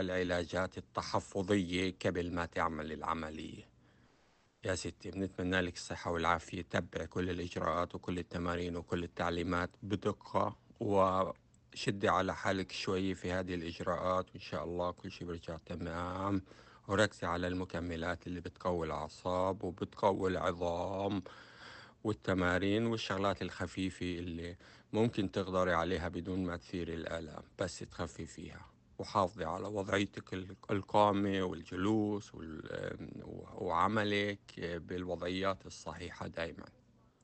العلاجات التحفظية قبل ما تعمل العملية يا ستي بنتمنى لك الصحة والعافية تبع كل الإجراءات وكل التمارين وكل التعليمات بدقة وشدي على حالك شوي في هذه الإجراءات وإن شاء الله كل شيء بيرجع تمام وركزي على المكملات اللي بتقوي الأعصاب وبتقوي العظام والتمارين والشغلات الخفيفة اللي ممكن تقدري عليها بدون ما تثيري الآلام بس تخففيها وحافظي على وضعيتك القامة والجلوس وعملك بالوضعيات الصحيحة دايما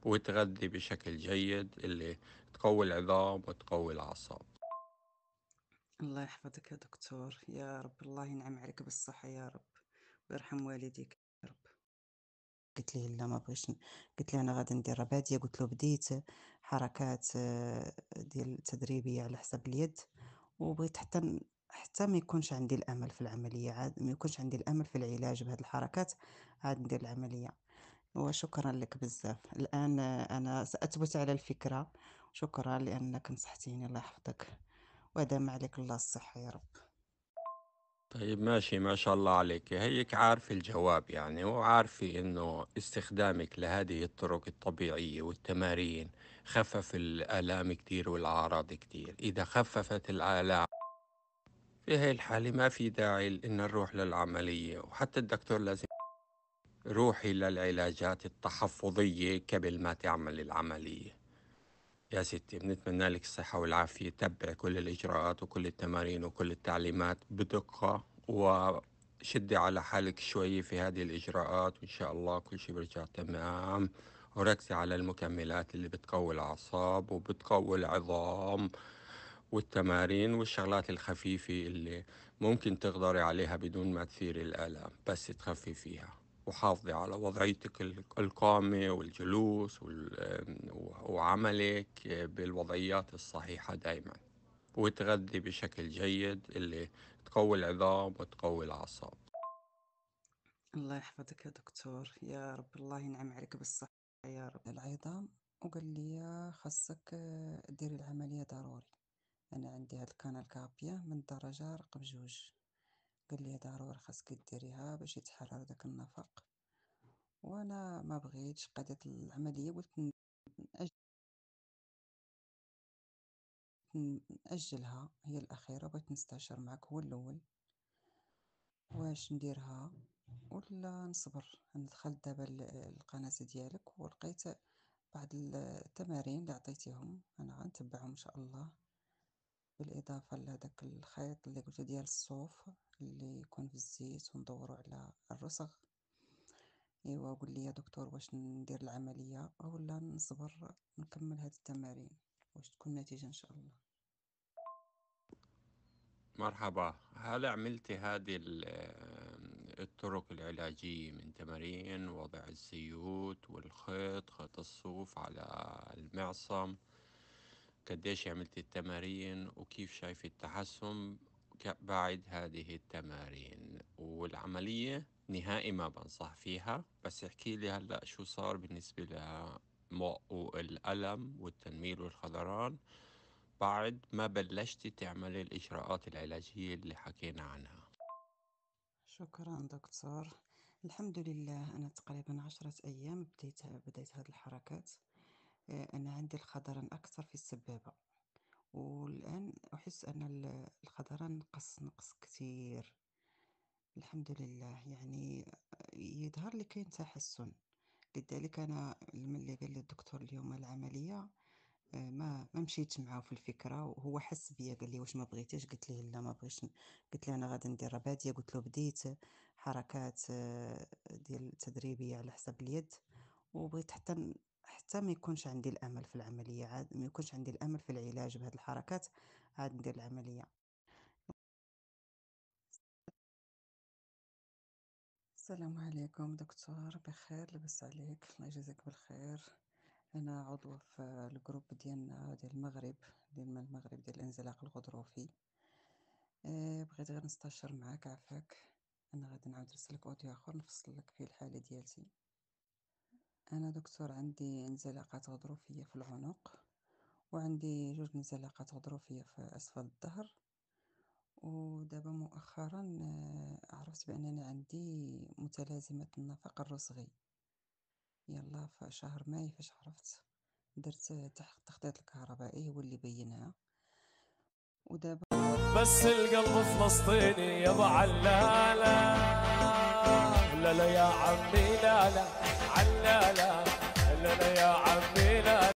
وتغذي بشكل جيد اللي تقوي العظام وتقوي الأعصاب الله يحفظك يا دكتور يا رب الله ينعم عليك بالصحة يا رب ويرحم والديك يا رب قلت لي لا ما بغيتش قلت لي انا غادي ندير رباديه قلت له بديت حركات آه، ديال تدريبيه على حساب اليد وبغيت حتى حتى ما يكونش عندي الامل في العمليه عاد ما يكونش عندي الامل في العلاج بهذه الحركات عاد ندير العمليه وشكرا لك بزاف الان انا ساثبت على الفكره شكرا لانك نصحتيني الله يحفظك ودام عليك الله الصحه يا رب طيب ماشي ما شاء الله عليك هيك عارفة الجواب يعني وعارفة انه استخدامك لهذه الطرق الطبيعية والتمارين خفف الآلام كتير والأعراض كتير إذا خففت الآلام في هاي الحالة ما في داعي إن نروح للعملية وحتى الدكتور لازم روحي للعلاجات التحفظية قبل ما تعمل العملية يا ستي بنتمنى لك الصحة والعافية تبع كل الإجراءات وكل التمارين وكل التعليمات بدقة وشدي على حالك شوي في هذه الإجراءات وإن شاء الله كل شيء بيرجع تمام وركزي على المكملات اللي بتقوي الأعصاب وبتقوي العظام والتمارين والشغلات الخفيفة اللي ممكن تقدري عليها بدون ما تثيري الآلام بس تخفي فيها وحافظي على وضعيتك القامة والجلوس وعملك بالوضعيات الصحيحة دايما وتغذي بشكل جيد اللي تقوي العظام وتقوي الأعصاب الله يحفظك يا دكتور يا رب الله ينعم عليك بالصحة يا رب العظام وقال لي خاصك ديري العملية ضروري انا عندي هاد الكابية من الدرجة رقم جوج قال لي ضروري خاصك ديريها باش يتحرر داك النفق وانا ما بغيتش قادت العمليه قلت نأجلها هي الأخيرة بغيت نستشر معك هو الأول واش نديرها ولا نصبر دخلت دابا القناة ديالك ولقيت بعض التمارين اللي عطيتيهم انا غنتبعهم ان شاء الله بالإضافة لهذاك الخيط اللي قلتو ديال الصوف اللي يكون في الزيت وندورو على الرسغ ايوا قول لي دكتور واش ندير العمليه او لا نصبر نكمل هاد التمارين واش تكون نتيجه ان شاء الله مرحبا هل عملت هذه الطرق العلاجية من تمارين وضع الزيوت والخيط خيط الصوف على المعصم قديش عملت التمارين وكيف شايف التحسن بعد هذه التمارين والعملية نهائي ما بنصح فيها بس احكي لي هلأ شو صار بالنسبة للألم والتنميل والخضران بعد ما بلشتي تعملي الإجراءات العلاجية اللي حكينا عنها شكرا دكتور الحمد لله أنا تقريبا عشرة أيام بديت بديت هذه الحركات آه، أنا عندي الخضران أكثر في السبابة والآن أحس أن الخضران نقص نقص كثير الحمد لله يعني يظهر لي كاين تحسن لذلك أنا ملي قال لي الدكتور اليوم العملية آه، ما ما مشيت معاه في الفكره وهو حس بيا قال لي واش ما بغيتيش قلت ليه لا ما بغيتش قلت له انا غادي ندير باديه قلت له بديت آه، حركات ديال التدريبيه على حسب اليد وبغيت حتى حتى ما يكونش عندي الامل في العمليه عاد ما يكونش عندي الامل في العلاج بهاد الحركات عاد ندير العمليه السلام عليكم دكتور بخير لاباس عليك الله يجازيك بالخير انا عضو في الجروب ديالنا ديال المغرب ديال من المغرب ديال الانزلاق الغضروفي آه، بغيت غير نستشر معاك عفاك انا غادي نعاود نرسلك اوديو اخر نفصل لك فيه الحاله ديالتي أنا دكتور عندي انزلاقات غضروفية في العنق وعندي جوج انزلاقات غضروفية في أسفل الظهر ودابا مؤخرا آه، عرفت بأنني عندي متلازمة النفق الرسغي يلا في شهر ماي فاش عرفت درت التخطيط الكهربائي هو اللي بينها ودابا بس القلب فلسطيني يا ابو علالة لا لا يا عمي لا لا لا لا لا لا يا عمي لا